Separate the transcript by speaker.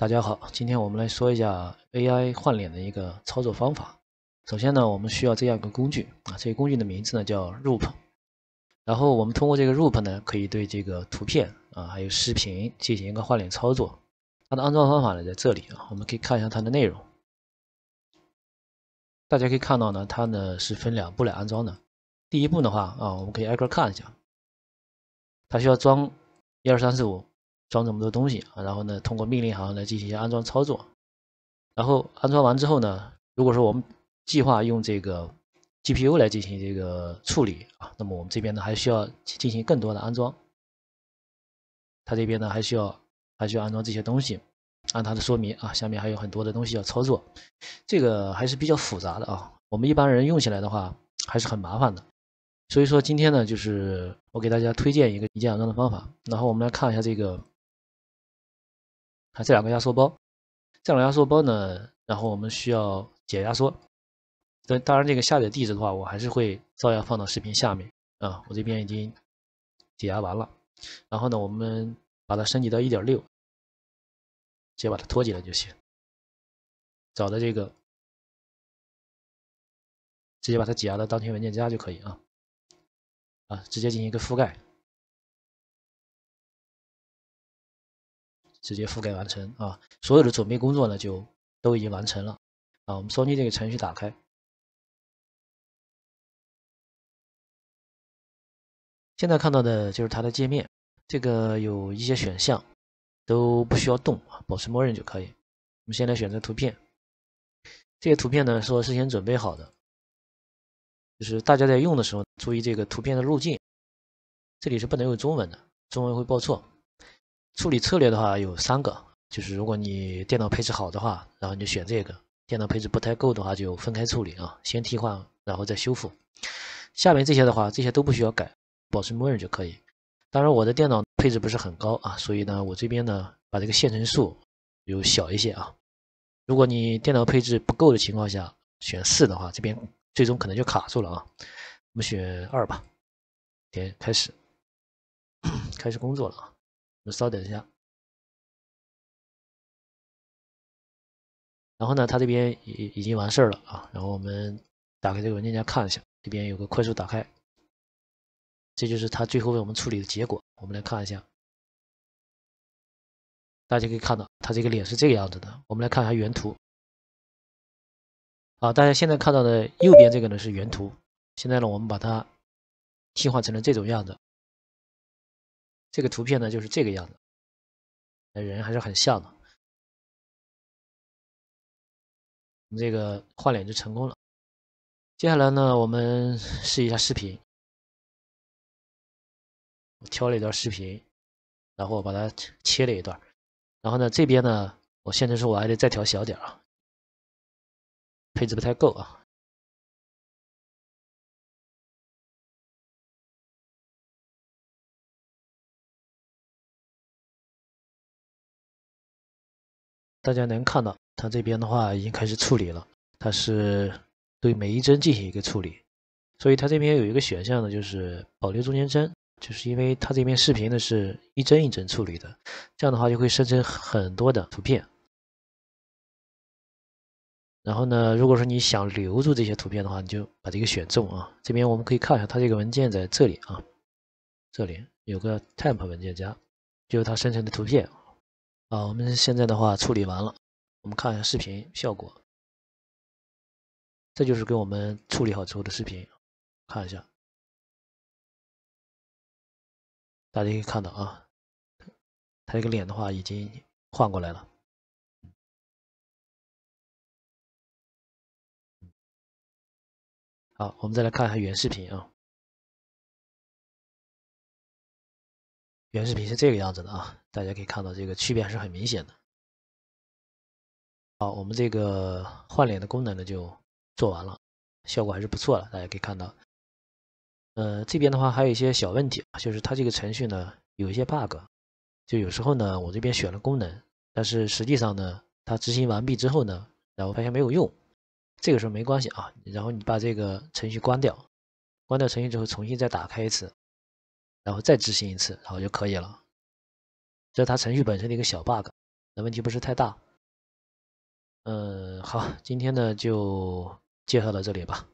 Speaker 1: 大家好，今天我们来说一下 AI 换脸的一个操作方法。首先呢，我们需要这样一个工具啊，这个工具的名字呢叫 r o o p 然后我们通过这个 r o o p 呢，可以对这个图片啊，还有视频进行一个换脸操作。它的安装方法呢在这里啊，我们可以看一下它的内容。大家可以看到呢，它呢是分两步来安装的。第一步的话啊，我们可以挨个看一下，它需要装一二三四五。装这么多东西啊，然后呢，通过命令行来进行一些安装操作。然后安装完之后呢，如果说我们计划用这个 GPU 来进行这个处理啊，那么我们这边呢还需要进行更多的安装。它这边呢还需要还需要安装这些东西，按它的说明啊，下面还有很多的东西要操作，这个还是比较复杂的啊。我们一般人用起来的话还是很麻烦的。所以说今天呢，就是我给大家推荐一个一键安装的方法。然后我们来看一下这个。这两个压缩包，这两个压缩包呢，然后我们需要解压缩。当当然，这个下载地址的话，我还是会照样放到视频下面啊。我这边已经解压完了，然后呢，我们把它升级到一点六，
Speaker 2: 直接把它拖进来就行。找到这个，直接把它解压到当前文件夹就可以啊啊，直接进行一个覆盖。直接覆盖完成啊，所有的准备工作呢就都已经完成了啊。我们双击这个程序打开，现
Speaker 1: 在看到的就是它的界面，这个有一些选项都不需要动啊，保持默认就可以。我们先来选择图片，这些图片呢是我事先准备好的，就是大家在用的时候注意这个图片的路径，这里是不能用中文的，中文会报错。处理策略的话有三个，就是如果你电脑配置好的话，然后你就选这个；电脑配置不太够的话，就分开处理啊，先替换，然后再修复。下面这些的话，这些都不需要改，保持默认就可以。当然，我的电脑配置不是很高啊，所以呢，我这边呢把这个线程数有小一些啊。如果你电脑配置不够的情况下选四的话，这边最终可能就卡住了啊。我们选二吧，点开始，
Speaker 2: 开始工作了啊。稍等一下，然后呢，他这边已已经完事儿了啊。然后我们打开这个文件夹看一下，这边有个快速打开，这就是他最后为我们处理的结果。我们来看一下，大家可以看到
Speaker 1: 他这个脸是这个样子的。我们来看一下原图啊，大家现在看到的右边这个呢是原图，现在呢我们把它替换成了这种样子。这个图片呢，就是这个样子，人还是很像
Speaker 2: 的。我们这个换脸就成功了。接下来呢，我们试一下视频。
Speaker 1: 我挑了一段视频，然后把它切了一段。然后呢，这边呢，我现在说我还得再调小点啊，配置不太够啊。大家能看到，它这边的话已经开始处理了。它是对每一帧进行一个处理，所以它这边有一个选项呢，就是保留中间帧，就是因为它这边视频呢是一帧一帧处理的，这样的话就会生成很多的图片。然后呢，如果说你想留住这些图片的话，你就把这个选中啊。这边我们可以看一下，它这个文件在这里啊，这里有个 temp 文件夹，就是它生成的图片。啊，我们现在的话处理完了，我们看一下视频效果。这
Speaker 2: 就是给我们处理好之后的视频，看一下，大家可以看到啊，他这个脸的话已经换过来了。好，我们再来看一下原视频啊。原视频是这个样子的啊，大家可以看到这个区别还是很明显的。好，我们这个换脸的功能呢就做完
Speaker 1: 了，效果还是不错的。大家可以看到，呃，这边的话还有一些小问题啊，就是它这个程序呢有一些 bug，就有时候呢我这边选了功能，但是实际上呢它执行完毕之后呢，然后发现没有用，这个时候没关系啊，然后你把这个程序关掉，关掉程序之后重新再打开一次。然后再执行一次，然后就可以了。这是它程序本身的一个小 bug，那问题不是太大。嗯，好，今天呢就介
Speaker 2: 绍到这里吧。